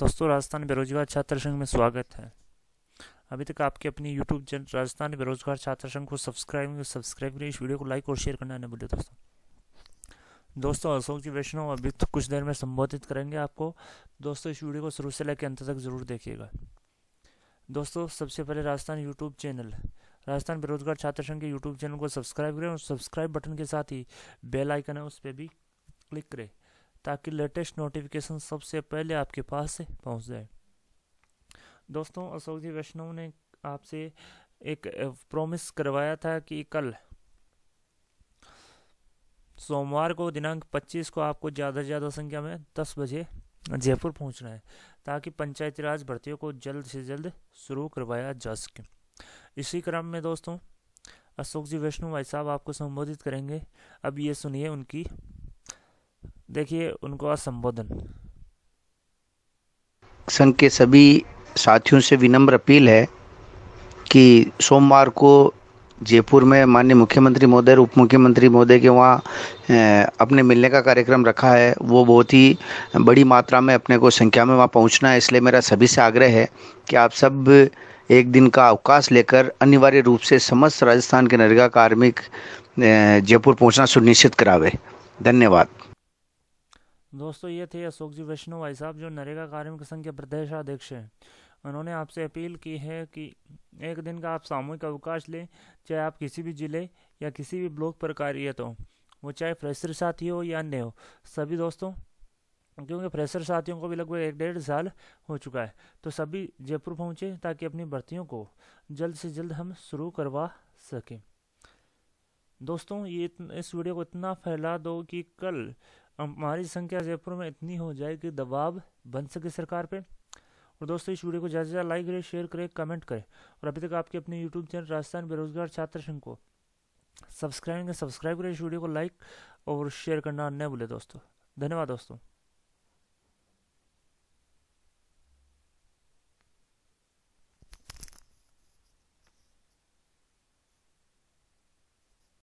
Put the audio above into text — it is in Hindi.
दोस्तों राजस्थान बेरोजगार छात्र संघ में स्वागत है अभी तक आपके अपनी यूट्यूब चैनल राजस्थान बेरोजगार छात्र संघ को सब्सक्राइब सब्सक्राइब करिए इस वीडियो को लाइक और शेयर करना ना भूलिए दोस्तों दोस्तों अशोक जी वैष्णव अभी तो कुछ देर में संबोधित करेंगे आपको दोस्तों इस वीडियो को शुरू से लेकर अंत तक ज़रूर देखिएगा दोस्तों सबसे पहले राजस्थान यूट्यूब चैनल राजस्थान बेरोजगार छात्र संघ के यूट्यूब चैनल को सब्सक्राइब करें और सब्सक्राइब बटन के साथ ही बेल आइकन है उस पर भी क्लिक करें ताकि लेटेस्ट नोटिफिकेशन सबसे पहले आपके पास पहुंच जाए दोस्तों अशोक जी वैष्णव ने आपसे एक प्रॉमिस करवाया था कि कल सोमवार को दिनांक 25 को आपको ज़्यादा से ज़्यादा संख्या में 10 बजे जयपुर पहुंचना है ताकि पंचायती राज भर्तियों को जल्द से जल्द शुरू करवाया जा सके इसी क्रम में दोस्तों अशोक जी वैष्णु भाई साहब आपको संबोधित करेंगे अब ये सुनिए उनकी देखिए उनको संबोधन संघ के सभी साथियों से विनम्र अपील है कि सोमवार को जयपुर में माननीय मुख्यमंत्री महोदय उप मुख्यमंत्री महोदय के वहाँ अपने मिलने का कार्यक्रम रखा है वो बहुत ही बड़ी मात्रा में अपने को संख्या में वहाँ पहुँचना है इसलिए मेरा सभी से आग्रह है कि आप सब एक दिन का अवकाश लेकर अनिवार्य रूप से समस्त राजस्थान के नरेगा कार्मिक जयपुर पहुँचना सुनिश्चित करावे धन्यवाद दोस्तों ये थे अशोक जी वैष्णव भाई साहब जो नरेगा कार्मिक संघ के प्रदेश अध्यक्ष हैं उन्होंने आपसे अपील की है कि एक दिन का आप सामूहिक अवकाश लें चाहे आप किसी भी जिले या किसी भी ब्लॉक पर कार्यरत हो वो चाहे फ्रेशर साथी हो या अन्य हो सभी दोस्तों क्योंकि फ्रेशर साथियों को भी लगभग एक डेढ़ साल हो चुका है तो सभी जयपुर पहुंचे ताकि अपनी भर्तियों को जल्द से जल्द हम शुरू करवा सकें दोस्तों ये इस वीडियो को इतना फैला दो कि कल हमारी संख्या जयपुर में इतनी हो जाए कि दबाव बन सके सरकार पे और दोस्तों इस वीडियो को ज़्यादा से ज़्यादा लाइक करें शेयर करें कमेंट करें और अभी तक आपके अपने यूट्यूब चैनल राजस्थान बेरोजगार छात्र संघ को सब्सक्राइब करें सब्सक्राइब करें इस वीडियो को लाइक और शेयर करना न भूलें दोस्तों धन्यवाद दोस्तों